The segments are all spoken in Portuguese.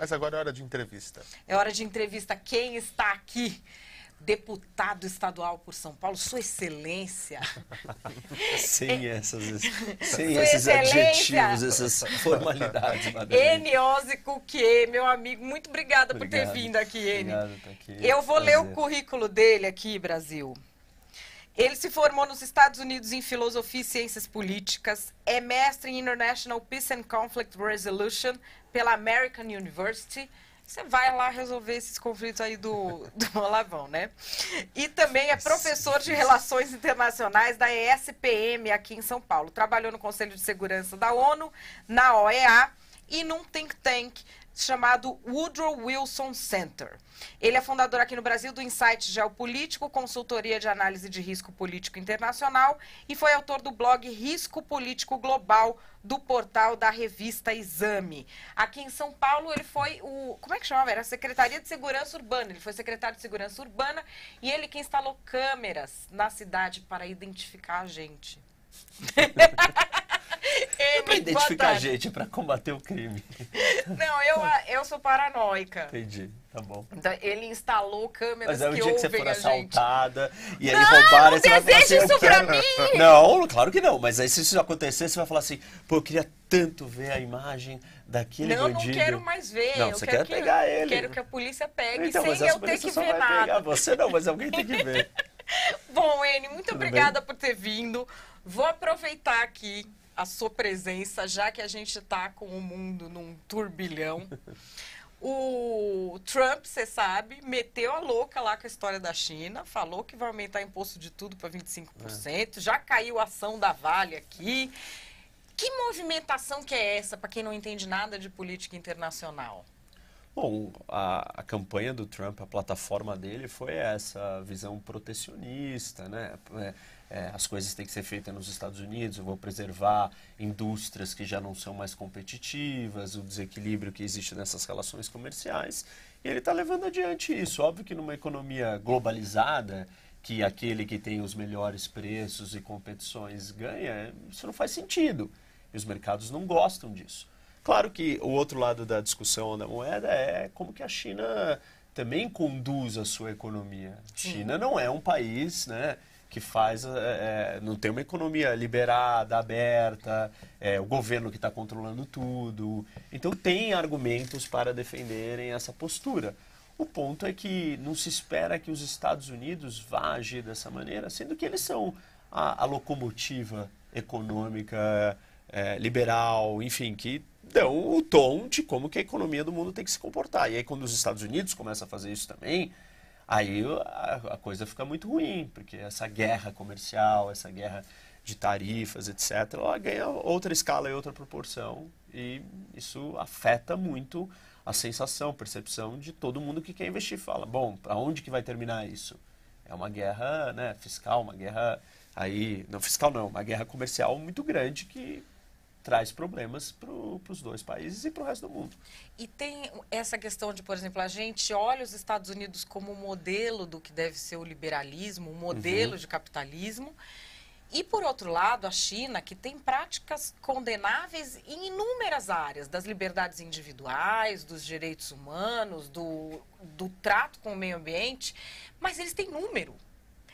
Mas agora é hora de entrevista. É hora de entrevista. Quem está aqui? Deputado estadual por São Paulo, Sua Excelência. sem é. essas, sem Sua esses excelência. adjetivos, essas formalidades. Eniose Cuque, meu amigo, muito obrigada por ter vindo aqui, Eni. Eu vou Prazer. ler o currículo dele aqui, Brasil. Ele se formou nos Estados Unidos em Filosofia e Ciências Políticas, é mestre em International Peace and Conflict Resolution pela American University. Você vai lá resolver esses conflitos aí do, do Olavão, né? E também é professor de Relações Internacionais da ESPM aqui em São Paulo. Trabalhou no Conselho de Segurança da ONU, na OEA e num think tank chamado Woodrow Wilson Center. Ele é fundador aqui no Brasil do Insight Geopolítico, consultoria de análise de risco político internacional e foi autor do blog Risco Político Global do portal da revista Exame. Aqui em São Paulo ele foi o, como é que chamava? Era a Secretaria de Segurança Urbana. Ele foi secretário de Segurança Urbana e ele que instalou câmeras na cidade para identificar a gente. É pra identificar batata. gente, pra combater o crime. Não, eu, ah, eu sou paranoica. Entendi, tá bom. Então, ele instalou câmeras Mas é o dia que você for assaltada e aí roubaram... Não, não deseja assim, isso pra mim! Não, claro que não. Mas aí se isso acontecer, você vai falar assim, pô, eu queria tanto ver a imagem daquele não, bandido. Não, não quero mais ver. Não, eu você quer que, pegar ele. Quero que a polícia pegue então, sem eu ter que ver nada. Pegar. Você não, mas alguém tem que ver. Bom, Eni, muito Tudo obrigada bem? por ter vindo. Vou aproveitar aqui a sua presença, já que a gente está com o mundo num turbilhão. O Trump, você sabe, meteu a louca lá com a história da China, falou que vai aumentar o imposto de tudo para 25%, é. já caiu a ação da Vale aqui. Que movimentação que é essa para quem não entende nada de política internacional? Bom, a, a, campanha do Trump, a plataforma dele foi essa visão protecionista, né? É, é, as coisas têm que ser feitas nos Estados Unidos, eu vou preservar indústrias que já não são mais competitivas, o desequilíbrio que existe nessas relações comerciais. E ele está levando adiante isso. Óbvio que numa economia globalizada, que aquele que tem os melhores preços e competições ganha, isso não faz sentido. E os mercados não gostam disso. Claro que o outro lado da discussão da moeda é como que a China também conduz a sua economia. China não é um país, né? que faz. É, é, não tem uma economia liberada, aberta, é, o governo que está controlando tudo. Então, tem argumentos para defenderem essa postura. O ponto é que não se espera que os Estados Unidos vá agir dessa maneira, sendo que eles são a, a locomotiva econômica é, liberal, enfim, que dão o tom de como que a economia do mundo tem que se comportar. E aí quando os Estados Unidos começam a fazer isso também, Aí a, a coisa fica muito ruim, porque essa guerra comercial, essa guerra de tarifas, etc., ela ganha outra escala e outra proporção. E isso afeta muito a sensação, percepção de todo mundo que quer investir. Fala, bom, para onde que vai terminar isso? É uma guerra né, fiscal, uma guerra aí, não fiscal não, uma guerra comercial muito grande que traz problemas para os dois países e para o resto do mundo. E tem essa questão de, por exemplo, a gente olha os Estados Unidos como modelo do que deve ser o liberalismo, o modelo uhum. de capitalismo. E, por outro lado, a China, que tem práticas condenáveis em inúmeras áreas, das liberdades individuais, dos direitos humanos, do, do trato com o meio ambiente, mas eles têm número.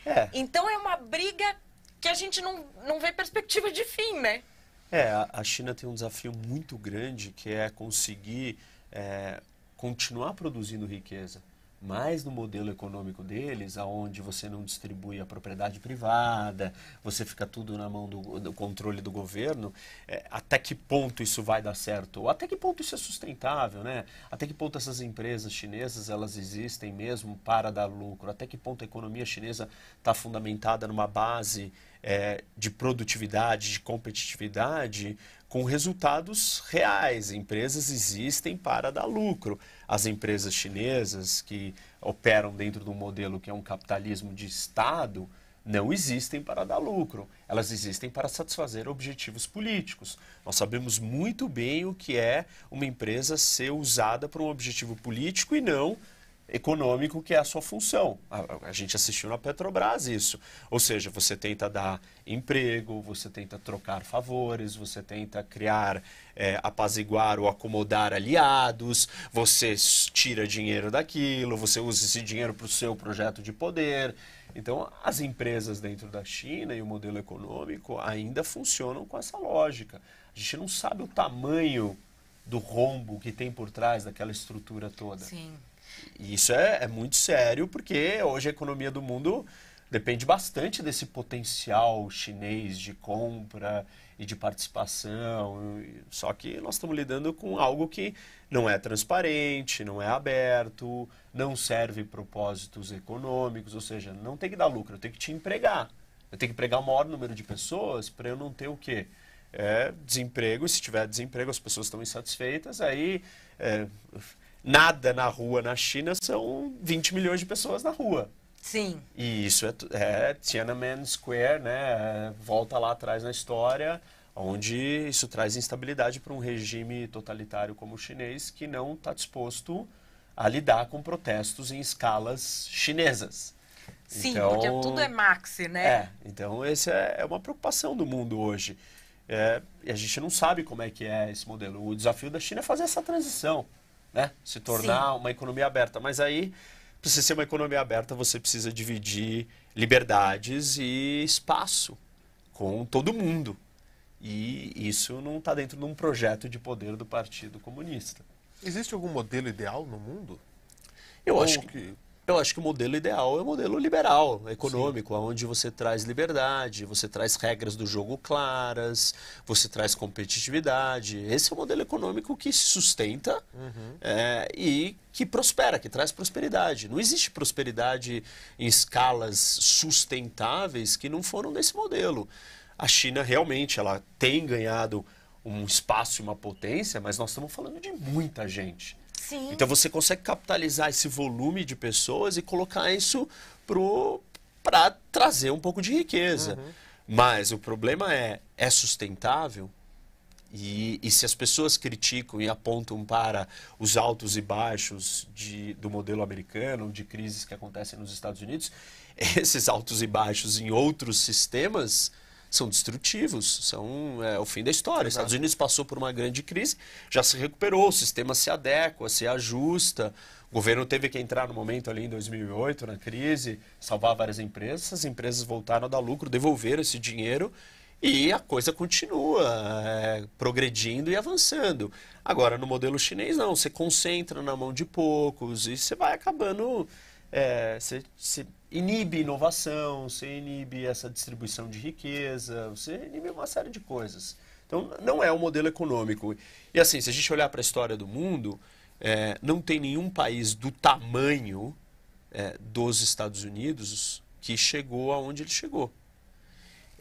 É. Então, é uma briga que a gente não, não vê perspectiva de fim, né? É, a China tem um desafio muito grande que é conseguir é, continuar produzindo riqueza, mas no modelo econômico deles, aonde você não distribui a propriedade privada, você fica tudo na mão do, do controle do governo, é, até que ponto isso vai dar certo? Ou até que ponto isso é sustentável, né? Até que ponto essas empresas chinesas, elas existem mesmo para dar lucro? Até que ponto a economia chinesa está fundamentada numa base é, de produtividade, de competitividade, com resultados reais. Empresas existem para dar lucro. As empresas chinesas que operam dentro de um modelo que é um capitalismo de Estado não existem para dar lucro. Elas existem para satisfazer objetivos políticos. Nós sabemos muito bem o que é uma empresa ser usada para um objetivo político e não econômico que é a sua função. A, a, gente assistiu na Petrobras isso. Ou seja, você tenta dar emprego, você tenta trocar favores, você tenta criar, é, apaziguar ou acomodar aliados, você tira dinheiro daquilo, você usa esse dinheiro para o seu projeto de poder. Então, as empresas dentro da China e o modelo econômico ainda funcionam com essa lógica. A gente não sabe o tamanho do rombo que tem por trás daquela estrutura toda. Sim. E isso é, é muito sério, porque hoje a economia do mundo depende bastante desse potencial chinês de compra e de participação. Só que nós estamos lidando com algo que não é transparente, não é aberto, não serve propósitos econômicos, ou seja, não tem que dar lucro, eu tenho que te empregar. Eu tenho que empregar o maior número de pessoas para eu não ter o quê? É, desemprego, e se tiver desemprego, as pessoas estão insatisfeitas, aí é, nada na rua na China são 20 milhões de pessoas na rua. Sim. E isso é, é Tiananmen Square, né? É, volta lá atrás na história, onde isso traz instabilidade para um regime totalitário como o chinês que não está disposto a lidar com protestos em escalas chinesas. Sim, então, porque tudo é maxi, né? É, então essa é, é uma preocupação do mundo hoje. É, e a gente não sabe como é que é esse modelo. O desafio da China é fazer essa transição né, se tornar Sim. uma economia aberta. Mas aí, para você ser uma economia aberta, você precisa dividir liberdades e espaço com todo mundo. E isso não está dentro de um projeto de poder do Partido Comunista. Existe algum modelo ideal no mundo? Eu Ou acho que... que eu acho que o modelo ideal é o modelo liberal, econômico, Sim. onde você traz liberdade, você traz regras do jogo claras, você traz competitividade. Esse é o modelo econômico que se sustenta uhum. é, e que prospera, que traz prosperidade. Não existe prosperidade em escalas sustentáveis que não foram desse modelo. A China realmente ela tem ganhado um espaço e uma potência, mas nós estamos falando de muita gente. Sim. Então você consegue capitalizar esse volume de pessoas e colocar isso para trazer um pouco de riqueza. Uhum. Mas o problema é, é sustentável? E, e, se as pessoas criticam e apontam para os altos e baixos de, do modelo americano, de crises que acontecem nos Estados Unidos, esses altos e baixos em outros sistemas são destrutivos, são é, o fim da história. Exato. Os Estados Unidos passou por uma grande crise, já se recuperou, o sistema se adequa, se ajusta. O governo teve que entrar no momento ali em 2008, na crise, salvar várias empresas. As empresas voltaram a dar lucro, devolveram esse dinheiro e a coisa continua é, progredindo e avançando. Agora, no modelo chinês, não. Você concentra na mão de poucos e você vai acabando... É, você, você inibe inovação, você inibe essa distribuição de riqueza, você inibe uma série de coisas. Então, não é um modelo econômico. E assim, se a gente olhar para a história do mundo, é, não tem nenhum país do tamanho é, dos Estados Unidos que chegou aonde ele chegou.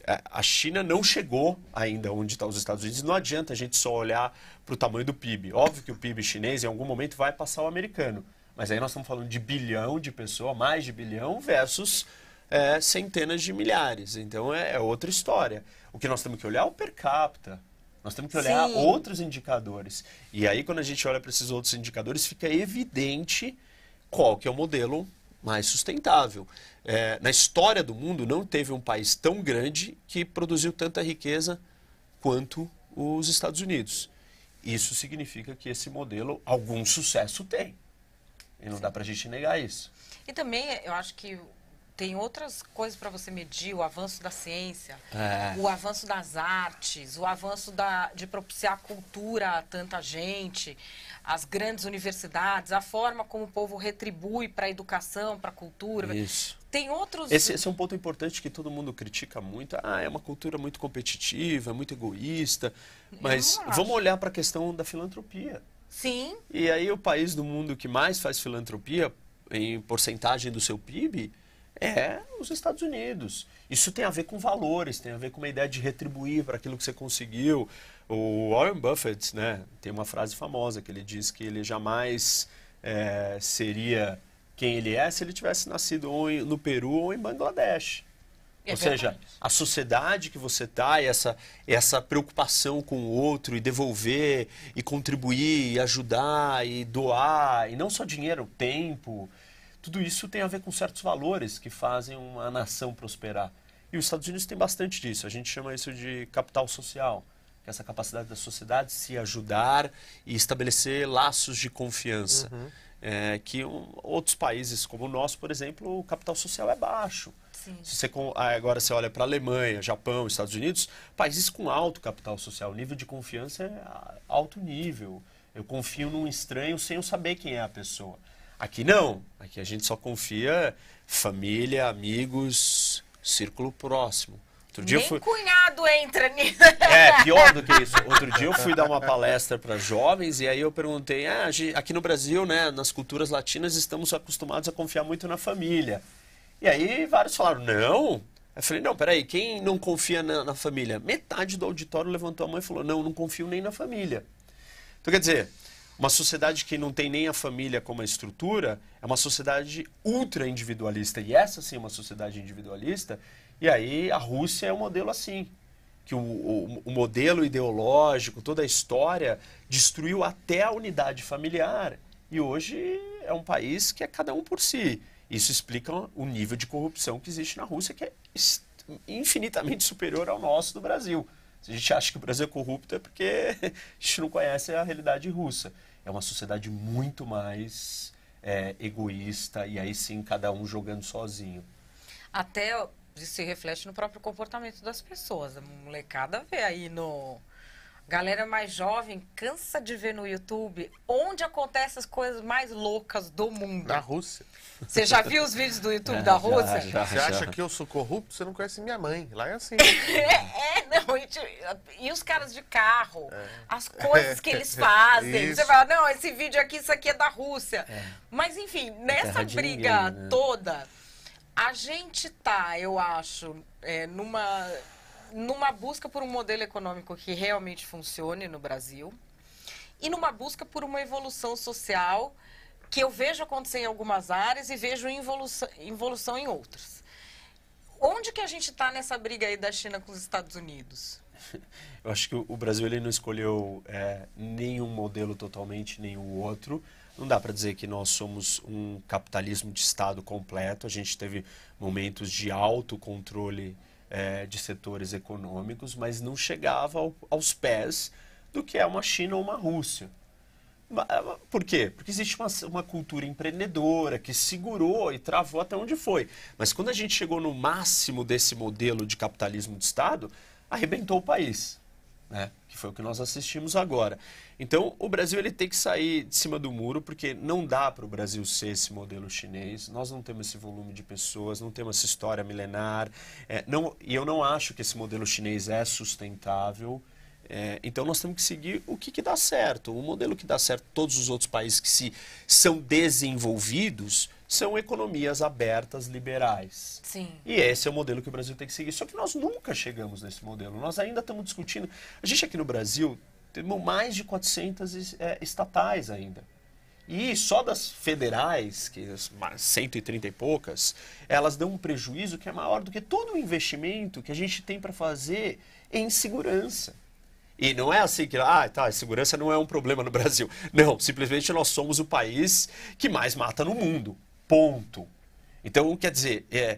É, a China não chegou ainda onde estão tá os Estados Unidos. Não adianta a gente só olhar para o tamanho do PIB. Óbvio que o PIB chinês, em algum momento, vai passar o americano. Mas aí nós estamos falando de bilhão de pessoas, mais de bilhão, versus é, centenas de milhares. Então é, é, outra história. O que nós temos que olhar é o per capita. Nós temos que olhar Sim. outros indicadores. E aí, quando a gente olha para esses outros indicadores, fica evidente qual que é o modelo mais sustentável. É, na história do mundo, não teve um país tão grande que produziu tanta riqueza quanto os Estados Unidos. Isso significa que esse modelo algum sucesso tem. E não Sim. dá para a gente negar isso. E também eu acho que tem outras coisas para você medir, o avanço da ciência, é. o avanço das artes, o avanço da, de propiciar cultura a tanta gente, as grandes universidades, a forma como o povo retribui para a educação, para a cultura. Isso. Tem outros... Esse, esse, é um ponto importante que todo mundo critica muito. Ah, é uma cultura muito competitiva, é muito egoísta. Mas vamos olhar para a questão da filantropia. Sim. E aí o país do mundo que mais faz filantropia em porcentagem do seu PIB é os Estados Unidos. Isso tem a ver com valores, tem a ver com uma ideia de retribuir para aquilo que você conseguiu. O Warren Buffett, né, tem uma frase famosa que ele diz que ele jamais é, seria quem ele é se ele tivesse nascido ou no Peru ou em Bangladesh. É Ou seja, a sociedade que você está, essa, essa preocupação com o outro e devolver, e contribuir, e ajudar, e doar, e não só dinheiro, tempo, tudo isso tem a ver com certos valores que fazem uma nação prosperar. E os Estados Unidos tem bastante disso. A gente chama isso de capital social, que é essa capacidade da sociedade se ajudar e estabelecer laços de confiança. Uhum é, que um, outros países como o nosso, por exemplo, o capital social é baixo. Sim. Se você ah, agora você olha para a Alemanha, Japão, Estados Unidos, países com alto capital social, o nível de confiança é alto nível. Eu confio num estranho sem eu saber quem é a pessoa. Aqui não. Aqui a gente só confia família, amigos, círculo próximo. Outro dia Nem fui... cunhado entra nisso. É, pior do que isso. Outro dia eu fui dar uma palestra para jovens e aí eu perguntei: ah, aqui no Brasil, né, nas culturas latinas, estamos acostumados a confiar muito na família. E aí vários falaram: não. Eu falei: não, peraí, quem não confia na, na família? Metade do auditório levantou a mão e falou: não, não confio nem na família. Então quer dizer, uma sociedade que não tem nem a família como estrutura é uma sociedade ultra individualista. E essa sim é uma sociedade individualista e aí a Rússia é um modelo assim, que o, o, o, modelo ideológico, toda a história, destruiu até a unidade familiar e hoje é um país que é cada um por si. Isso explica o nível de corrupção que existe na Rússia, que é infinitamente superior ao nosso do Brasil. Se a gente acha que o Brasil é corrupto é porque a gente não conhece a realidade russa. É uma sociedade muito mais é, egoísta e aí sim cada um jogando sozinho. Até isso se reflete no próprio comportamento das pessoas. A molecada vê aí no. Galera mais jovem cansa de ver no YouTube onde acontecem as coisas mais loucas do mundo. Na Rússia. Você já viu os vídeos do YouTube é, da Rússia? Já, já, você já. acha que eu sou corrupto? Você não conhece minha mãe. Lá é assim. é, não. E, e, os caras de carro, é. as coisas que eles fazem. Isso. Você fala, não, esse vídeo aqui, isso aqui é da Rússia. É. Mas, enfim, é nessa briga ninguém, né? toda a gente tá, eu acho, é, numa, numa busca por um modelo econômico que realmente funcione no Brasil e numa busca por uma evolução social que eu vejo acontecer em algumas áreas e vejo involução, evolução em outras. Onde que a gente está nessa briga aí da China com os Estados Unidos? Eu acho que o Brasil ele não escolheu é, nenhum modelo totalmente, nem o outro. Não dá para dizer que nós somos um capitalismo de Estado completo. A gente teve momentos de alto controle é, de setores econômicos, mas não chegava ao, aos pés do que é uma China ou uma Rússia. É, por quê? Porque existe uma, uma, cultura empreendedora que segurou e travou até onde foi. Mas quando a gente chegou no máximo desse modelo de capitalismo de Estado, arrebentou o país né? que foi o que nós assistimos agora. Então, o Brasil ele tem que sair de cima do muro, porque não dá para o Brasil ser esse modelo chinês. Nós não temos esse volume de pessoas, não temos essa história milenar. É, não, e eu não acho que esse modelo chinês é sustentável. É, então, nós temos que seguir o que, que dá certo. O modelo que dá certo, todos os outros países que se, são desenvolvidos são economias abertas, liberais. Sim. E esse é o modelo que o Brasil tem que seguir. Só que nós nunca chegamos nesse modelo. Nós ainda estamos discutindo. A gente aqui no Brasil temos mais de 400 é, estatais ainda. E só das federais, que são 130 e poucas, elas dão um prejuízo que é maior do que todo o investimento que a gente tem para fazer em segurança. E não é assim que, ah, tá, segurança não é um problema no Brasil. Não, simplesmente nós somos o país que mais mata no mundo. Ponto. Então, quer dizer, é,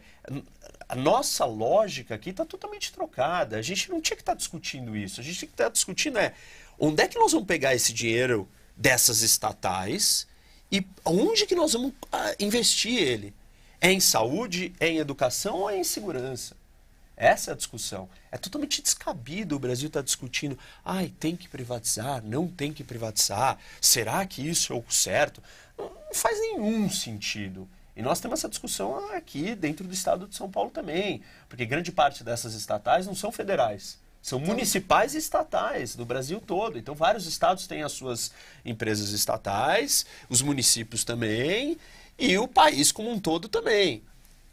a nossa lógica aqui está totalmente trocada. A gente não tinha que estar tá discutindo isso. A gente tinha que estar tá discutindo é onde é que nós vamos pegar esse dinheiro dessas estatais e onde que nós vamos ah, investir ele. É em saúde, é em educação ou é em segurança? Essa é a discussão. É totalmente descabido o Brasil está discutindo. Ai, tem que privatizar, não tem que privatizar. Será que isso é o certo? não faz nenhum sentido. E nós temos essa discussão aqui dentro do estado de São Paulo também, porque grande parte dessas estatais não são federais. São então municipais e estatais do Brasil todo. Então, vários estados têm as suas empresas estatais, os municípios também, e o país como um todo também.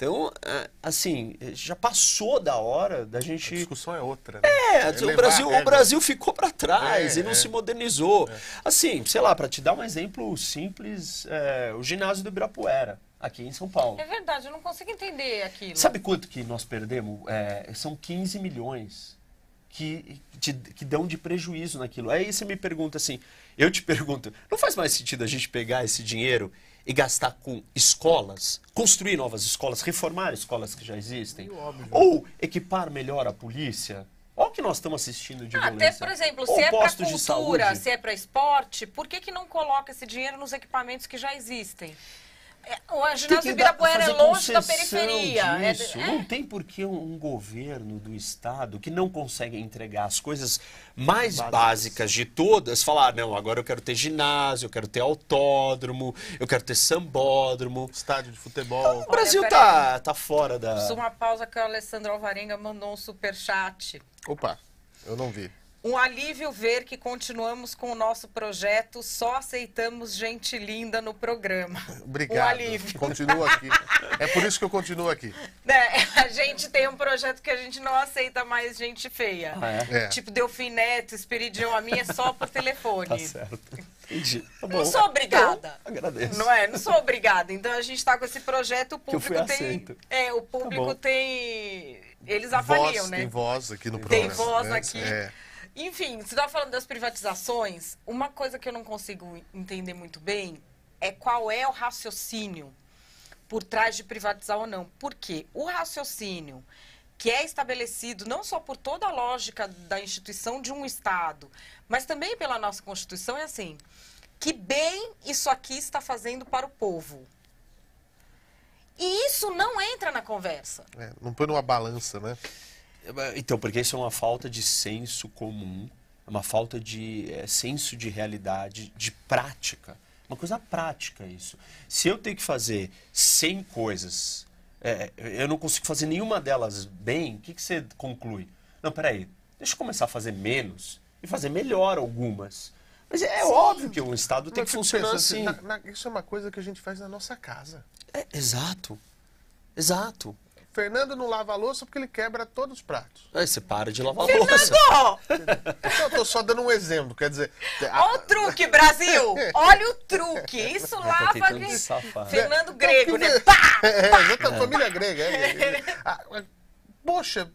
Então, é, assim, já passou da hora da gente. A discussão é outra. Né? É, é o Brasil, o Brasil ficou para trás é, e não é. se modernizou. É. Assim, sei lá, para te dar um exemplo simples, é, o ginásio do Ibirapuera aqui em São Paulo. É verdade, eu não consigo entender aquilo. Sabe quanto que nós perdemos? É, são 15 milhões que, de, que dão de prejuízo naquilo. Aí você me pergunta assim, eu te pergunto, não faz mais sentido a gente pegar esse dinheiro e gastar com escolas, construir novas escolas, reformar escolas que já existem, óbvio, né? ou equipar melhor a polícia. Olha o que nós estamos assistindo de ah, violência. Até, por exemplo, se é para cultura, se é para esporte, por que, que não coloca esse dinheiro nos equipamentos que já existem? É, o ginásio Ibirapuera é longe da periferia. É disso. É. Não tem por que um, governo do estado que não consegue entregar as coisas mais Básicas. básicas de todas falar: não, agora eu quero ter ginásio, eu quero ter autódromo, eu quero ter sambódromo. Estádio de futebol. Então, o Brasil Olha, tá, tá fora da. Fiz uma pausa que o Alessandro Alvarenga mandou um superchat. Opa, eu não vi. Um alívio ver que continuamos com o nosso projeto, só aceitamos gente linda no programa. Obrigado. Um alívio. Continuo aqui. É por isso que eu continuo aqui. É, a gente tem um projeto que a gente não aceita mais gente feia. Ah, é. É. Tipo Delfineto, Espiridião, a minha é só por telefone. Tá certo. Entendi. Tá não sou obrigada. agradeço. Não é? Não sou obrigada. Então a gente está com esse projeto, o público tem. É, o tá público tá tem. Eles avaliam, voz, né? Tem voz aqui no programa. Tem voz né? aqui. É. Enfim, você estava falando das privatizações. Uma coisa que eu não consigo entender muito bem é qual é o raciocínio por trás de privatizar ou não. por quê? o raciocínio que é estabelecido não só por toda a lógica da instituição de um Estado, mas também pela nossa Constituição, é assim: que bem isso aqui está fazendo para o povo. E isso não entra na conversa. É, não põe numa balança, né? Então, porque isso é uma falta de senso comum, é uma falta de é, senso de realidade, de prática. Uma coisa prática isso. Se eu tenho que fazer 100 coisas, é, eu não consigo fazer nenhuma delas bem, o que, que você conclui? Não, peraí, deixa eu começar a fazer menos e fazer melhor algumas. Mas é Sim. óbvio que um Estado tem Mas que funcionar pensa, assim. Na, na, isso é uma coisa que a gente faz na nossa casa. É, exato. Exato. Fernando não lava a louça porque ele quebra todos os pratos. Aí você para de lavar Fernando! a louça. Eu tô só dando um exemplo, quer dizer. Olha o truque, Brasil! Olha o truque! Isso lava de... Fernando grego, né? Pá, pá, é, é, é, família grega. É, é, é. Ah, poxa,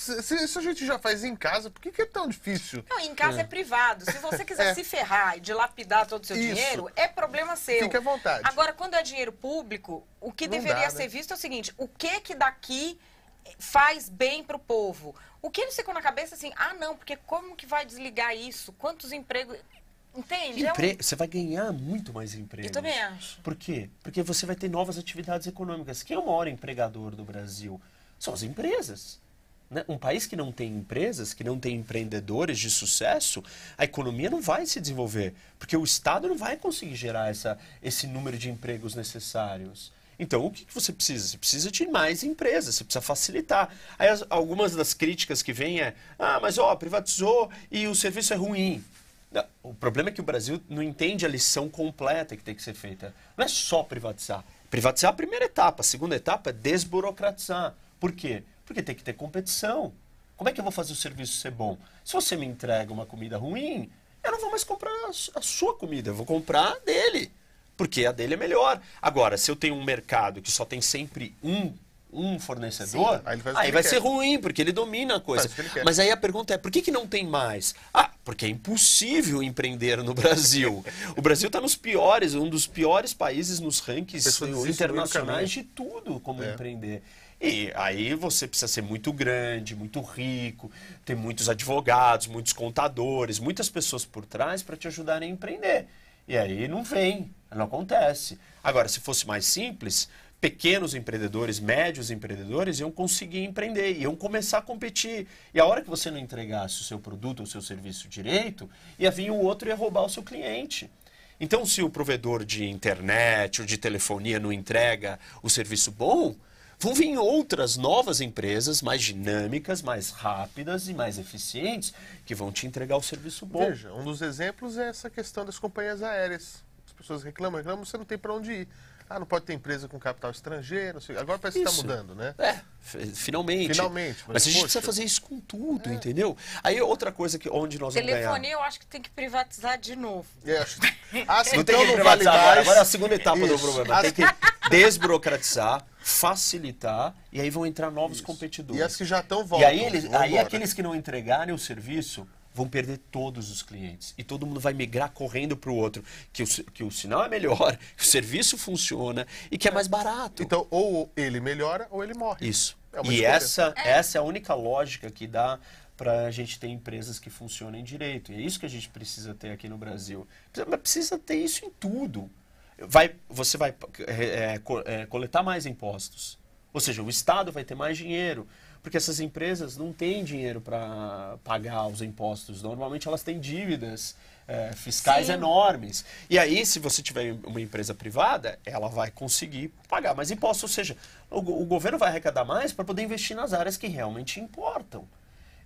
se, se, isso a gente já faz em casa, por que, que é tão difícil? Não, em casa é, é privado. Se você quiser é. se ferrar e dilapidar todo o seu isso. dinheiro, é problema seu. Fique à vontade. Agora, quando é dinheiro público, o que Não deveria dá, ser né? visto é o seguinte: o que que daqui faz bem para o povo. O que ele ficou na cabeça assim, ah não, porque como que vai desligar isso? Quantos empregos... Entende? Empre... É um... Você vai ganhar muito mais empregos. Eu também acho. Por quê? Porque você vai ter novas atividades econômicas. Quem é o maior empregador do Brasil? São as empresas. Né? Um país que não tem empresas, que não tem empreendedores de sucesso, a economia não vai se desenvolver, porque o Estado não vai conseguir gerar essa, esse número de empregos necessários. Então, o que você precisa? Você precisa de mais empresas, você precisa facilitar. Aí, algumas das críticas que vêm é: ah, mas ó, privatizou e o serviço é ruim. O problema é que o Brasil não entende a lição completa que tem que ser feita. Não é só privatizar. Privatizar é a primeira etapa, a segunda etapa é desburocratizar. Por quê? Porque tem que ter competição. Como é que eu vou fazer o serviço ser bom? Se você me entrega uma comida ruim, eu não vou mais comprar a sua comida, eu vou comprar a dele. Porque a dele é melhor. Agora, se eu tenho um mercado que só tem sempre um, um fornecedor, Sim, aí, aí vai quer. ser ruim, porque ele domina a coisa. Mas aí a pergunta é: por que, que não tem mais? Ah, porque é impossível empreender no Brasil. o Brasil está nos piores, um dos piores países nos rankings internacionais de tudo como é. empreender. E aí você precisa ser muito grande, muito rico, ter muitos advogados, muitos contadores, muitas pessoas por trás para te ajudarem a empreender. E aí não vem, não acontece. Agora, se fosse mais simples, pequenos empreendedores, médios empreendedores iam conseguir empreender, iam começar a competir. E a hora que você não entregasse o seu produto ou o seu serviço direito, ia vir o um outro e ia roubar o seu cliente. Então, se o provedor de internet ou de telefonia não entrega o serviço bom, Vão vir outras novas empresas mais dinâmicas, mais rápidas e mais eficientes que vão te entregar o serviço bom. Veja, um dos exemplos é essa questão das companhias aéreas. As pessoas reclamam, reclamam, você não tem para onde ir. Ah, não pode ter empresa com capital estrangeiro. Agora parece tá isso. que está mudando, né? É, finalmente. Finalmente. Mas, mas a gente poxa. precisa fazer isso com tudo, é. entendeu? Aí é outra coisa que onde nós Telefonia, vamos eu acho que tem que privatizar de novo. É, acho... ah, sim, não então tem que privatizar agora. Agora é a segunda etapa isso. do problema. Tem que desburocratizar facilitar e aí vão entrar novos Isso. competidores. E as que já estão voltando. E aí, eles, aí aqueles que não entregarem o serviço vão perder todos os clientes. E todo mundo vai migrar correndo para o outro, que o, que o sinal é melhor, que o serviço funciona e que é, mais barato. Então, ou ele melhora ou ele morre. Isso. É e essa, é. essa é a única lógica que dá para a gente ter empresas que funcionem direito. E é isso que a gente precisa ter aqui no Brasil. Mas precisa ter isso em tudo. Vai, você vai é, é, é, coletar mais impostos. Ou seja, o Estado vai ter mais dinheiro porque essas empresas não têm dinheiro para pagar os impostos. Normalmente elas têm dívidas é, fiscais Sim. enormes. E aí, se você tiver uma empresa privada, ela vai conseguir pagar mais impostos. Ou seja, o, o governo vai arrecadar mais para poder investir nas áreas que realmente importam.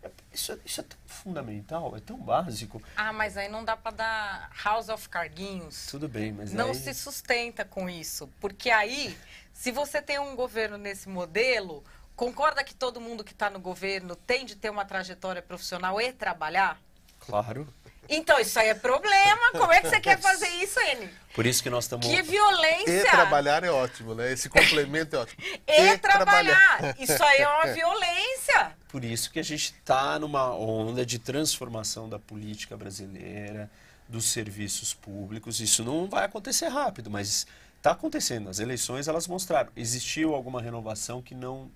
É, isso, é, isso, é tão fundamental, é tão básico. Ah, mas aí não dá para dar House of Carguinhos. Tudo bem, mas não aí... se sustenta com isso, porque aí, se você tem um governo nesse modelo, concorda que todo mundo que está no governo tem de ter uma trajetória profissional e trabalhar? Claro. Então, isso aí é problema. Como é que você quer fazer isso, Eni? Por isso que nós estamos. Que violência! E trabalhar é ótimo, né? Esse complemento é ótimo. e, e trabalhar. trabalhar. Isso aí é uma violência. Por isso que a gente está numa onda de transformação da política brasileira, dos serviços públicos. Isso não vai acontecer rápido, mas está acontecendo. As eleições elas mostraram. Existiu alguma renovação que não.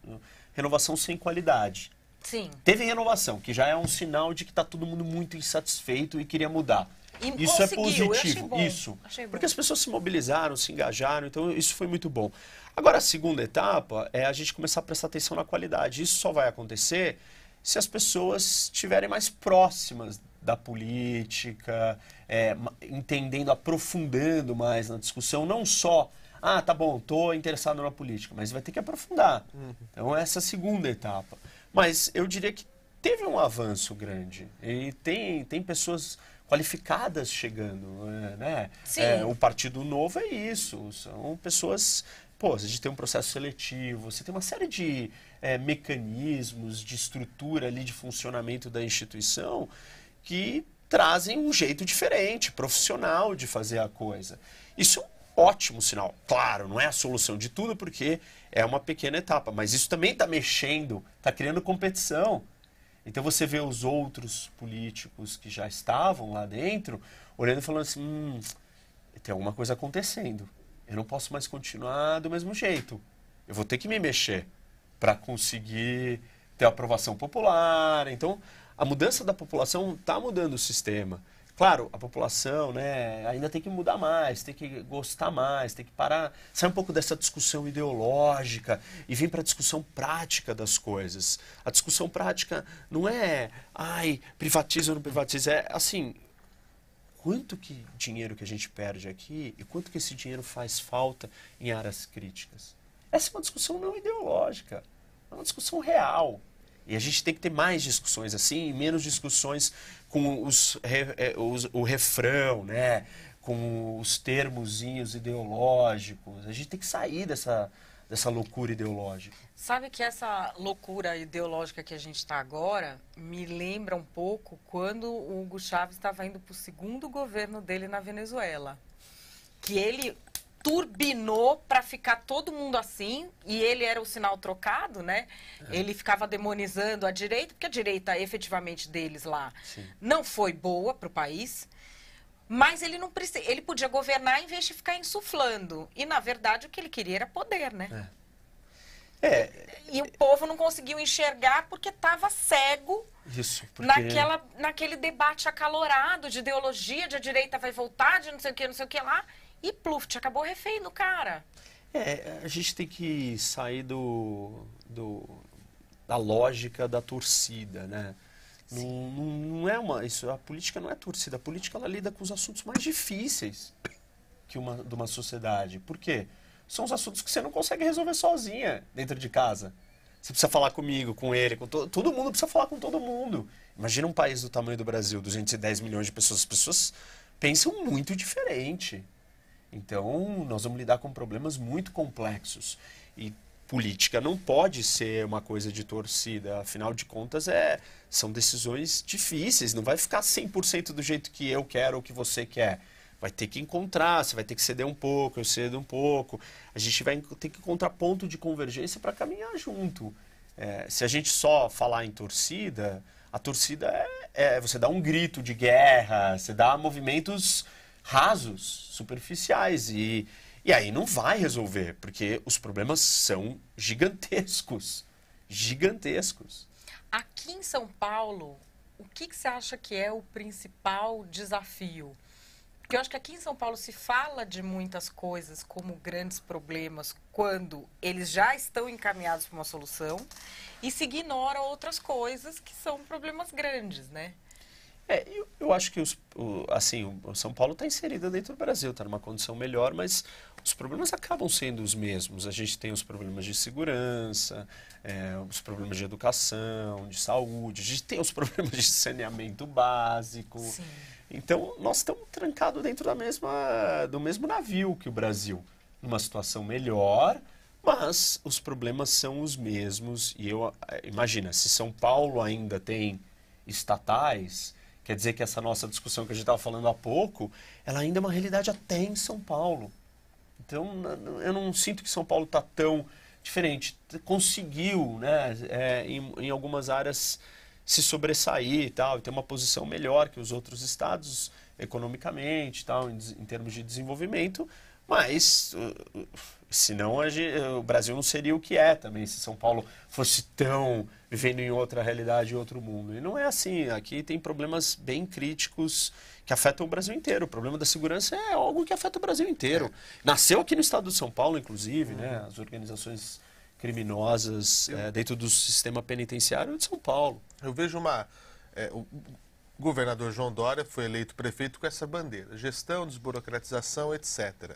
Renovação sem qualidade. Sim. Teve renovação, que já é um sinal de que está todo mundo muito insatisfeito e queria mudar. E isso é positivo, isso. Porque as pessoas se mobilizaram, se engajaram, então isso foi muito bom. Agora, a segunda etapa é a gente começar a prestar atenção na qualidade. Isso só vai acontecer se as pessoas estiverem mais próximas da política, é, entendendo, aprofundando mais na discussão, não só, ah, tá bom, estou interessado na política, mas vai ter que aprofundar. Uhum. Então, essa é a segunda etapa. Mas eu diria que teve um avanço grande e tem, tem pessoas qualificadas chegando, eh, né? É, o Partido Novo é isso, são pessoas pô, a gente tem um processo seletivo, você tem uma série de é, mecanismos, de estrutura ali de funcionamento da instituição que trazem um jeito diferente, profissional de fazer a coisa. Isso é um ótimo sinal. Claro, não é a solução de tudo, porque é uma pequena etapa, mas isso também está mexendo, está criando competição. Então você vê os outros políticos que já estavam lá dentro, olhando e falando assim: hum, tem alguma coisa acontecendo. Eu não posso mais continuar do mesmo jeito. Eu vou ter que me mexer para conseguir ter aprovação popular. Então, a mudança da população está mudando o sistema. Claro, a população né, ainda tem que mudar mais, tem que gostar mais, tem que parar, sair um pouco dessa discussão ideológica e vir para a discussão prática das coisas. A discussão prática não é, ai, privatiza ou não privatiza, é assim, quanto que dinheiro que a gente perde aqui e quanto que esse dinheiro faz falta em áreas críticas. Essa é uma discussão não ideológica, é uma discussão real, e a gente tem que ter mais discussões assim, e menos discussões com os, é, os, o refrão, né? com os termozinhos ideológicos. A gente tem que sair dessa, dessa loucura ideológica. Sabe que essa loucura ideológica que a gente está agora me lembra um pouco quando o Hugo Chávez estava indo para o segundo governo dele na Venezuela. Que ele turbinou para ficar todo mundo assim, e ele era o sinal trocado, né? É. Ele ficava demonizando a direita, porque a direita efetivamente deles lá Sim. não foi boa para o país. Mas ele não precisa, ele podia governar em vez de ficar insuflando. E na verdade o que ele queria era poder, né? É. é e, e o povo não conseguiu enxergar porque estava cego isso, porque... naquela, naquele debate acalorado de ideologia, de a direita vai voltar, de não sei o que, não sei o que lá e pluf, te acabou refém do cara. É, a gente tem que sair do, do da lógica da torcida, né? Não, não, não, é uma. Isso, a política não é torcida. A política ela lida com os assuntos mais difíceis que uma, de uma sociedade. Por quê? São os assuntos que você não consegue resolver sozinha dentro de casa. Você precisa falar comigo, com ele, com to, todo mundo precisa falar com todo mundo. Imagina um país do tamanho do Brasil, 210 milhões de pessoas. As pessoas pensam muito diferente. Então, nós vamos lidar com problemas muito complexos. E política não pode ser uma coisa de torcida, afinal de contas é, são decisões difíceis, não vai ficar 100% do jeito que eu quero ou que você quer. Vai ter que encontrar, você vai ter que ceder um pouco, eu cedo um pouco. A gente vai ter que encontrar ponto de convergência para caminhar junto. É, se a gente só falar em torcida, a torcida é, é, você dá um grito de guerra, você dá movimentos rasos, superficiais. E, e aí não vai resolver, porque os problemas são gigantescos. Gigantescos. Aqui em São Paulo, o que, que você acha que é o principal desafio? Porque eu acho que aqui em São Paulo se fala de muitas coisas como grandes problemas quando eles já estão encaminhados para uma solução e se ignora outras coisas que são problemas grandes, né? É, eu, eu acho que os, o, assim, o São Paulo está inserido dentro do Brasil, está numa condição melhor, mas os problemas acabam sendo os mesmos. A gente tem os problemas de segurança, é, os problemas de educação, de saúde, a gente tem os problemas de saneamento básico. Sim. Então, nós estamos trancados dentro da mesma, do mesmo navio que o Brasil, numa situação melhor, mas os problemas são os mesmos. E eu é, imagina, se São Paulo ainda tem estatais, Quer dizer que essa nossa discussão que a gente estava falando há pouco, ela ainda é uma realidade até em São Paulo. Então, eu não sinto que São Paulo está tão diferente. Conseguiu, né, é, em, em, algumas áreas, se sobressair e tal, e ter uma posição melhor que os outros estados economicamente, tal, em, em termos de desenvolvimento, mas uh, uh, senão o Brasil não seria o que é também, se São Paulo fosse tão vivendo em outra realidade, em outro mundo. E não é assim. Aqui tem problemas bem críticos que afetam o Brasil inteiro. O problema da segurança é algo que afeta o Brasil inteiro. É. Nasceu aqui no estado de São Paulo, inclusive, né? Uhum. as organizações criminosas é, dentro do sistema penitenciário de São Paulo. Eu vejo uma. É, o governador João Dória foi eleito prefeito com essa bandeira: gestão, desburocratização, etc.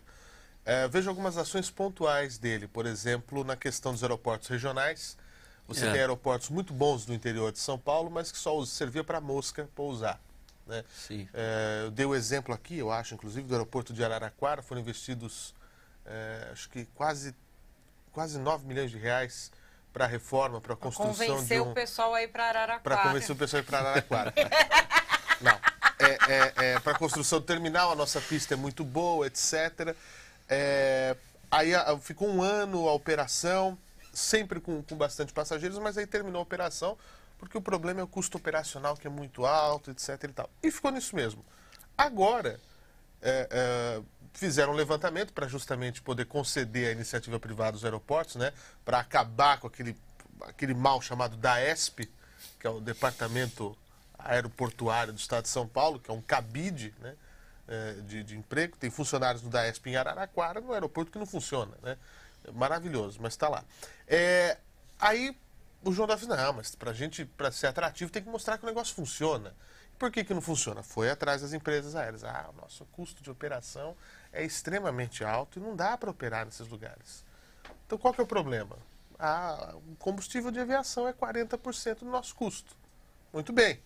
É, vejo algumas ações pontuais dele, por exemplo, na questão dos aeroportos regionais. Você é. tem aeroportos muito bons do interior de São Paulo, mas que só servia para mosca pousar. Né? Sim. É, eu dei o um exemplo aqui, eu acho, inclusive, do aeroporto de Araraquara. Foram investidos, é, acho que quase, quase 9 milhões de reais para a reforma, para a construção convencer de um... o pessoal aí para Araraquara. Para convencer o pessoal aí para Araraquara. Não. É, é, é para a construção do terminal, a nossa pista é muito boa, etc. É, aí ah, ficou um ano a operação, sempre com, com bastante passageiros, mas aí terminou a operação, porque o problema é o custo operacional que é muito alto, etc. E, tal. e ficou nisso mesmo. Agora, é, é, fizeram um levantamento para justamente poder conceder a iniciativa privada aos aeroportos, né, para acabar com aquele, aquele mal chamado DAESP, que é o Departamento Aeroportuário do Estado de São Paulo, que é um cabide, né, é, de, de, emprego, tem funcionários do DAESP em Araraquara, no aeroporto que não funciona, né? É maravilhoso, mas está lá. É, aí o João Davi, não, mas para gente, para ser atrativo, tem que mostrar que o negócio funciona. Por que, que não funciona? Foi atrás das empresas aéreas. Ah, o nosso custo de operação é extremamente alto e não dá para operar nesses lugares. Então qual que é o problema? Ah, o combustível de aviação é 40% do nosso custo. Muito bem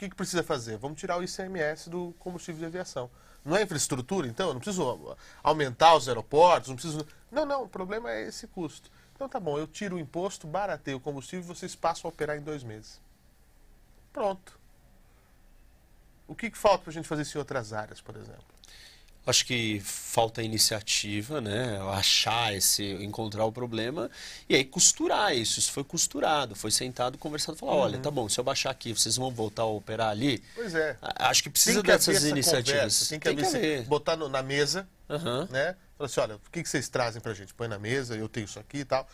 que, que precisa fazer? Vamos tirar o ICMS do combustível de aviação. Não é infraestrutura, então? Eu não preciso ah, aumentar os aeroportos, não preciso. Não, não, o problema é esse custo. Então tá bom, eu tiro o imposto, barateio o combustível e vocês passam a operar em dois meses. Pronto. O que, que falta para a gente fazer isso em outras áreas, por exemplo? Acho que falta iniciativa, né? Achar esse, encontrar o problema e aí costurar isso. Isso foi costurado, foi sentado, conversado, falar, olha, uhum. tá bom, se eu baixar aqui, vocês vão voltar a operar ali. Pois é. Acho que precisa que dessas iniciativas. Conversa, tem que, tem que haver. botar no, na mesa, uhum. né? Falar assim, olha, o que, que vocês trazem pra gente? Põe na mesa, eu tenho isso aqui e tal.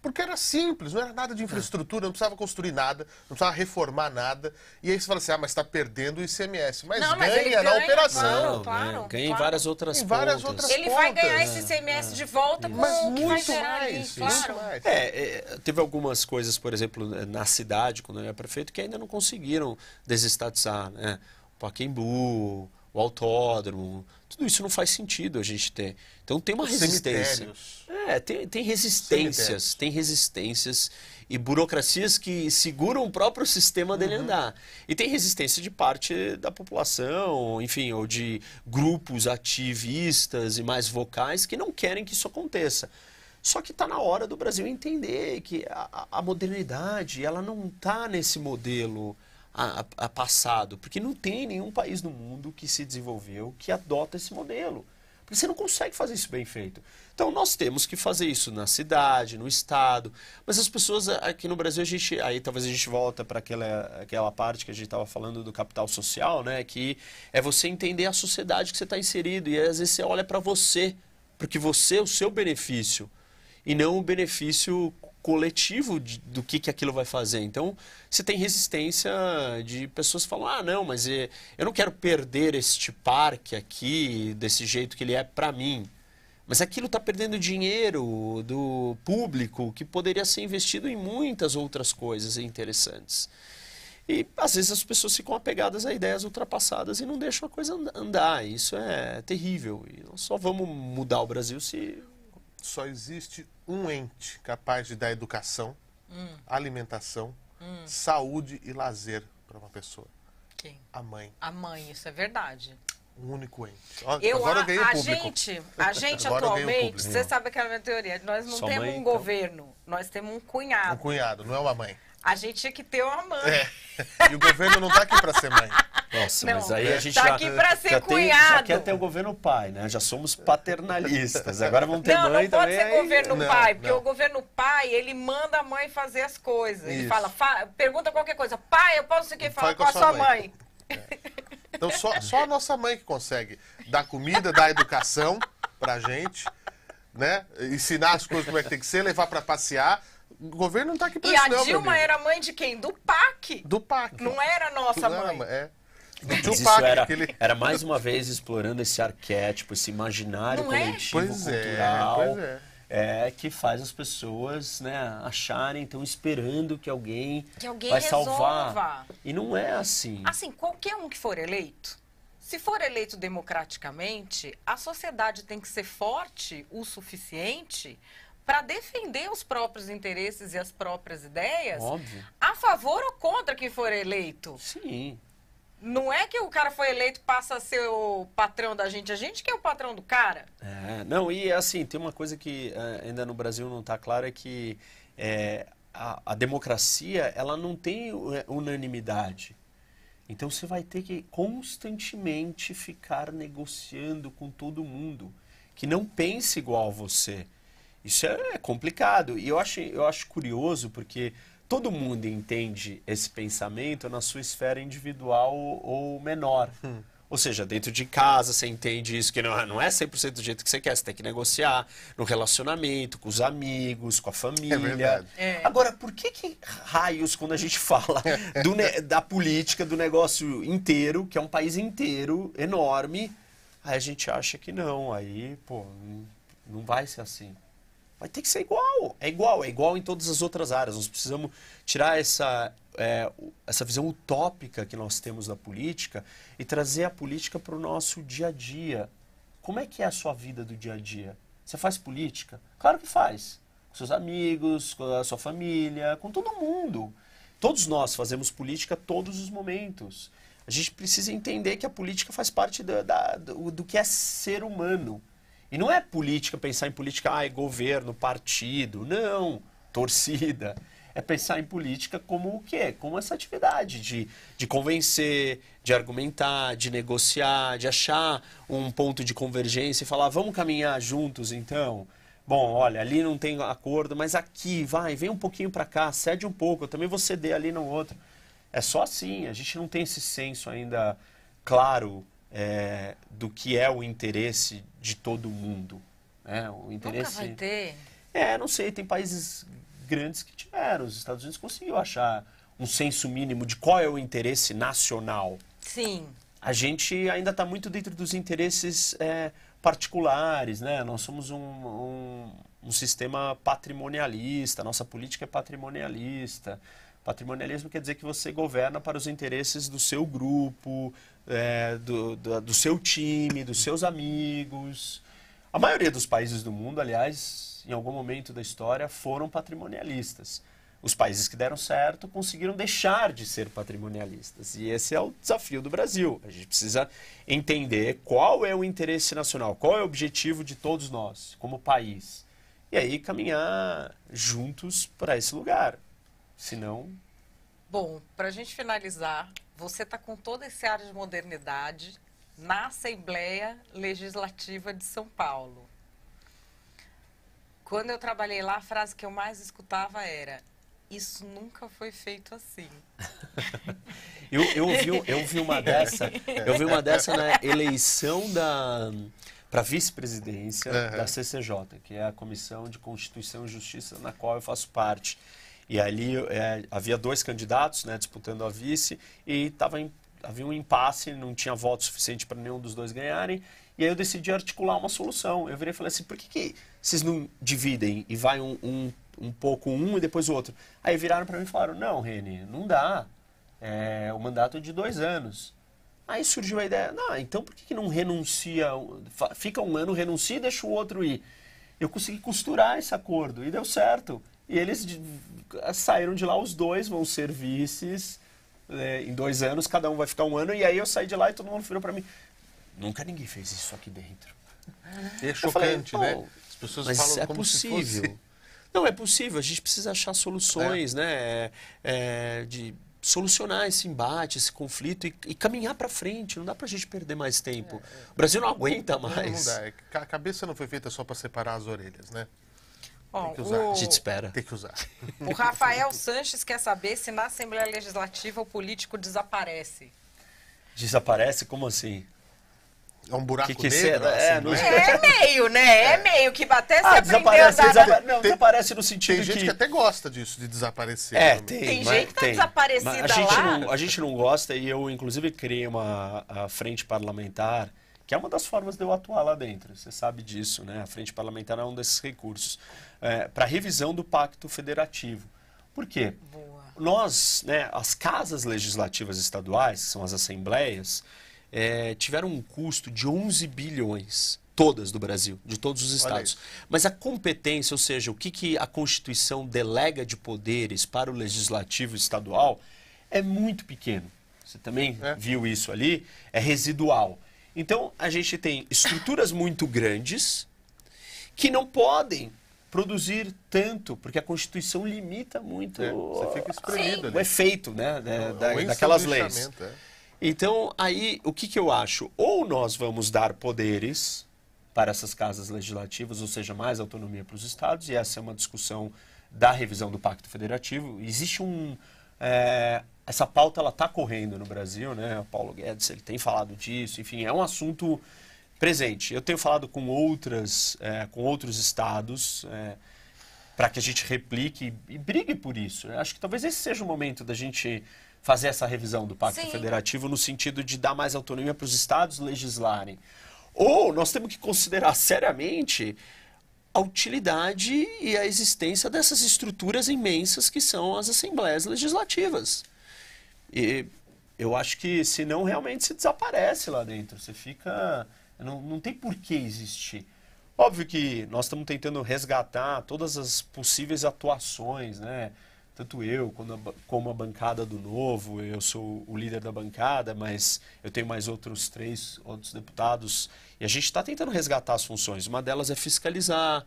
Porque era simples, não era nada de é. infraestrutura, não precisava construir nada, não precisava reformar nada. E aí você fala assim, ah, mas está perdendo o ICMS. Mas, não, mas ganha, ganha, na operação. Não, claro, né, ganha, em várias outras em várias pontas. Outras ele vai ganhar esse ICMS é, de volta com mas o que muito vai mais, ali, claro. Muito mais. É, é, teve algumas coisas, por exemplo, na cidade, quando eu era prefeito, que ainda não conseguiram desestatizar. Né? Paquembu, autódromo. Tudo isso não faz sentido a gente ter. Então tem uma Os resistência. É, tem, tem resistências, tem resistências e burocracias que seguram o próprio sistema dele uhum. andar. E tem resistência de parte da população, enfim, ou de grupos ativistas e mais vocais que não querem que isso aconteça. Só que está na hora do Brasil entender que a, a modernidade ela não está nesse modelo a, a passado, porque não tem nenhum país no mundo que se desenvolveu que adota esse modelo. Porque você não consegue fazer isso bem feito. Então nós temos que fazer isso na cidade, no estado. Mas as pessoas aqui no Brasil, a gente. Aí talvez a gente volta para aquela, aquela parte que a gente estava falando do capital social, né? Que é você entender a sociedade que você está inserido. E às vezes você olha para você, porque você, é o seu benefício, e não o benefício coletivo de, do que, que aquilo vai fazer. Então, se tem resistência de pessoas que falam, ah, não, mas eh, eu não quero perder este parque aqui, desse jeito que ele é para mim. Mas aquilo está perdendo dinheiro do público que poderia ser investido em muitas outras coisas interessantes. E às vezes as pessoas ficam apegadas a ideias ultrapassadas e não deixam a coisa andar. Isso é terrível. E nós só vamos mudar o Brasil se só existe um ente capaz de dar educação, hum. alimentação, hum. saúde e lazer para uma pessoa. Quem? A mãe. A mãe, isso é verdade. Um único ente. Eu, Agora eu a, a gente, a gente atualmente, você sabe aquela minha teoria, nós não Sua temos mãe, um então. governo, nós temos um cunhado. Um cunhado, não é uma mãe. A gente tinha que ter uma mãe. É. E o governo não está aqui para ser mãe. Nossa, não, mas aí a é. gente tá já, aqui para ser já, cunhado. Tem, já quer ter o governo pai, né? Já somos paternalistas. Agora vamos ter não, mãe não também. Não, pode ser aí... governo não, pai, porque o governo pai, ele manda a mãe fazer as coisas. Isso. Ele fala, fa... pergunta qualquer coisa. Pai, eu posso o que? Fala com, com a sua mãe. mãe. É. Então só, só a nossa mãe que consegue dar comida, dar educação pra gente, né? Ensinar as coisas como é que tem que ser, levar para passear o governo não tá aqui pra e isso, E a Dilma era mãe de quem? Do PAC. Do PAC. Não era nossa não, mãe. É. Mas Tupac, isso era, aquele... era mais uma vez explorando esse arquétipo, esse imaginário não é? coletivo é? Pois cultural. É, pois é é que faz as pessoas né, acharem, estão esperando que alguém, que alguém vai resolva. salvar. E não é assim. Assim, qualquer um que for eleito, se for eleito democraticamente, a sociedade tem que ser forte o suficiente para defender os próprios interesses e as próprias ideias, Óbvio. a favor ou contra quem for eleito. Sim. Não é que o cara foi eleito passa a ser o patrão da gente, a gente que é o patrão do cara. É, não, e é assim, tem uma coisa que é, ainda no Brasil não está clara, é que é, a, a, democracia, ela não tem é, unanimidade. Então você vai ter que constantemente ficar negociando com todo mundo que não pense igual a você. Isso é, é complicado. E eu acho, eu acho curioso porque todo mundo entende esse pensamento na sua esfera individual ou menor. Hum. Ou seja, dentro de casa você entende isso, que não, é, não é 100% do jeito que você quer, você tem que negociar no relacionamento, com os amigos, com a é família. É é. Agora, por que, que raios, quando a gente fala do, da política, do negócio inteiro, que é um país inteiro, enorme, aí a gente acha que não, aí, pô, não vai ser assim vai ter que ser igual. É igual, é igual em todas as outras áreas. Nós precisamos tirar essa, é, essa visão utópica que nós temos da política e trazer a política para o nosso dia a dia. Como é que é a sua vida do dia a dia? Você faz política? Claro que faz. Com seus amigos, com a sua família, com todo mundo. Todos nós fazemos política todos os momentos. A gente precisa entender que a política faz parte do, da, do, do que é ser humano. E não é política, pensar em política, ah, é governo, partido, não, torcida. É pensar em política como o quê? Como essa atividade de, de convencer, de argumentar, de negociar, de achar um ponto de convergência e falar, vamos caminhar juntos então. Bom, olha, ali não tem acordo, mas aqui, vai, vem um pouquinho para cá, cede um pouco, eu também vou ceder ali no outro. É só assim, a gente não tem esse senso ainda claro é, do que é o interesse de todo mundo. Né? O interesse. Nunca vai ter. É, não sei, tem países grandes que tiveram. Os Estados Unidos conseguiu achar um senso mínimo de qual é o interesse nacional. Sim. A gente ainda está muito dentro dos interesses é, particulares, né? Nós somos um, um, um sistema patrimonialista, nossa política é patrimonialista. Patrimonialismo quer dizer que você governa para os interesses do seu grupo, é, do, do, do, seu time, dos seus amigos. A maioria dos países do mundo, aliás, em algum momento da história, foram patrimonialistas. Os países que deram certo conseguiram deixar de ser patrimonialistas. E esse é o desafio do Brasil. A gente precisa entender qual é o interesse nacional, qual é o objetivo de todos nós, como país. E aí caminhar juntos para esse lugar. Se não. Bom, para a gente finalizar, você está com todo esse ar de modernidade na Assembleia Legislativa de São Paulo. Quando eu trabalhei lá, a frase que eu mais escutava era: Isso nunca foi feito assim. eu, eu, vi, eu vi uma dessa, eu vi uma dessa na eleição da para vice-presidência uhum. da CCJ, que é a Comissão de Constituição e Justiça, na qual eu faço parte. E ali é, havia dois candidatos né, disputando a vice e tava em, havia um impasse, não tinha voto suficiente para nenhum dos dois ganharem. E aí eu decidi articular uma solução. Eu virei e falei assim, por que, que vocês não dividem e vai um, um, um pouco um e depois o outro? Aí viraram para mim e falaram, não, Reni, não dá. É, o mandato é de dois anos. Aí surgiu a ideia, não, então por que, que não renuncia, fica um ano, renuncia e deixa o outro ir? Eu consegui costurar esse acordo e deu certo. E eles saíram de lá, os dois vão ser vices né, em dois anos, cada um vai ficar um ano. E aí eu saí de lá e todo mundo virou para mim: nunca ninguém fez isso aqui dentro. E é chocante, falei, né? As pessoas mas falam é como possível. se fosse... Não, é possível. A gente precisa achar soluções, é. né? É, é de solucionar esse embate, esse conflito e, e caminhar para frente. Não dá para a gente perder mais tempo. É, é. o Brasil não aguenta mais. Não, não dá. É a cabeça não foi feita só para separar as orelhas, né? Tem que usar. O... A gente espera. Tem que usar. O Rafael Sanches quer saber se na Assembleia Legislativa o político desaparece. Desaparece? Como assim? É um buraco que que negro? é, assim, é, no... É? é, meio, né? É, é, meio que até ah, desaparece, Desapa... Não, tem, desaparece no sentido Tem gente que... que... até gosta disso, de desaparecer. É, tem. Tem gente que tá tem. desaparecida mas a gente lá. Não, a gente não gosta e eu, inclusive, criei uma frente parlamentar, que é uma das formas de eu atuar lá dentro. Você sabe disso, né? A frente parlamentar é um desses recursos é, para revisão do Pacto Federativo. Por quê? Boa. Nós, né, as casas legislativas estaduais, que são as assembleias, é, tiveram um custo de 11 bilhões, todas do Brasil, de todos os estados. Mas a competência, ou seja, o que, que a Constituição delega de poderes para o legislativo estadual, é muito pequeno. Você também é. viu isso ali, é residual. Então, a gente tem estruturas muito grandes que não podem produzir tanto, porque a Constituição limita muito é, o, você fica espremido, o efeito né, da, é, daquelas leis. É. Então, aí, o que, que eu acho? Ou nós vamos dar poderes para essas casas legislativas, ou seja, mais autonomia para os estados, e essa é uma discussão da revisão do Pacto Federativo. Existe um... É, essa pauta ela está correndo no Brasil, né? O Paulo Guedes ele tem falado disso, enfim, é um assunto presente. Eu tenho falado com outras, é, com outros estados é, para que a gente replique e, e brigue por isso. Eu acho que talvez esse seja o momento da gente fazer essa revisão do Pacto Sim. Federativo no sentido de dar mais autonomia para os estados legislarem. Ou nós temos que considerar seriamente a utilidade e a existência dessas estruturas imensas que são as assembleias legislativas. E eu acho que se não realmente se desaparece lá dentro, você fica não, não tem por que existir. Óbvio que nós estamos tentando resgatar todas as possíveis atuações, né? Tanto eu como a bancada do Novo, eu sou o líder da bancada, mas eu tenho mais outros três outros deputados. E a gente está tentando resgatar as funções. Uma delas é fiscalizar,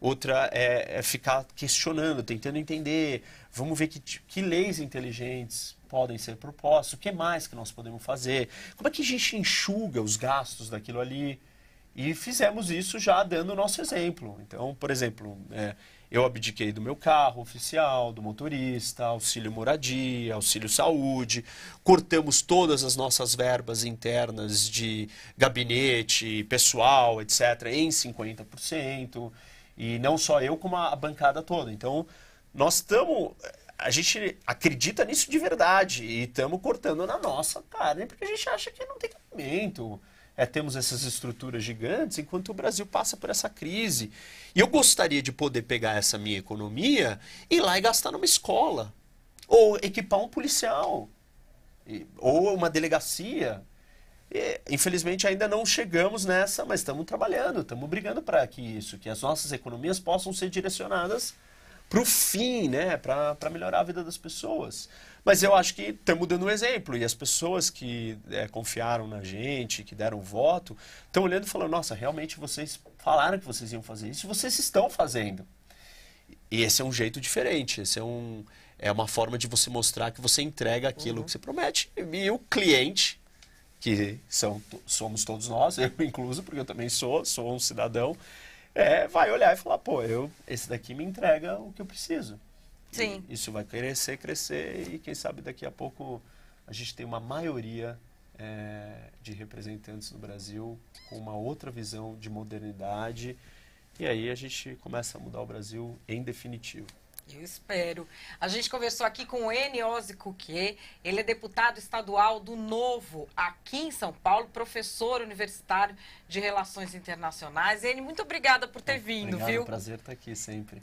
outra é, é, ficar questionando, tentando entender. Vamos ver que, que leis inteligentes podem ser propostos o que mais que nós podemos fazer, como é que a gente enxuga os gastos daquilo ali. E fizemos isso já dando o nosso exemplo. Então, por exemplo, é, eu abdiquei do meu carro oficial, do motorista, auxílio moradia, auxílio saúde, cortamos todas as nossas verbas internas de gabinete, pessoal, etc., em 50%. E não só eu, como a bancada toda. Então, nós estamos a gente acredita nisso de verdade e estamos cortando na nossa carne porque a gente acha que não tem cabimento. É, temos essas estruturas gigantes enquanto o Brasil passa por essa crise. E eu gostaria de poder pegar essa minha economia e ir lá e gastar numa escola, ou equipar um policial, e, ou uma delegacia. E, infelizmente ainda não chegamos nessa, mas estamos trabalhando, estamos brigando para que isso, que as nossas economias possam ser direcionadas para o fim, né? para melhorar a vida das pessoas. Mas eu acho que estamos dando um exemplo. E as pessoas que é, confiaram na gente, que deram voto, estão olhando e falando: nossa, realmente vocês falaram que vocês iam fazer isso, vocês estão fazendo. E esse é um jeito diferente, esse é, um, é uma forma de você mostrar que você entrega aquilo uhum. que você promete. E o cliente, que são, somos todos nós, eu incluso, porque eu também sou, sou um cidadão, é, vai olhar e falar, pô, eu, esse daqui me entrega o que eu preciso. Sim. E isso vai crescer, crescer e quem sabe daqui a pouco a gente tem uma maioria é, de representantes no Brasil com uma outra visão de modernidade e aí a gente começa a mudar o Brasil em definitivo. Eu espero. A gente conversou aqui com o Eniose Cuquet, ele é deputado estadual do Novo, aqui em São Paulo, professor universitário de Relações Internacionais. Eni, muito obrigada por ter vindo, Obrigado, viu? É um prazer estar aqui sempre.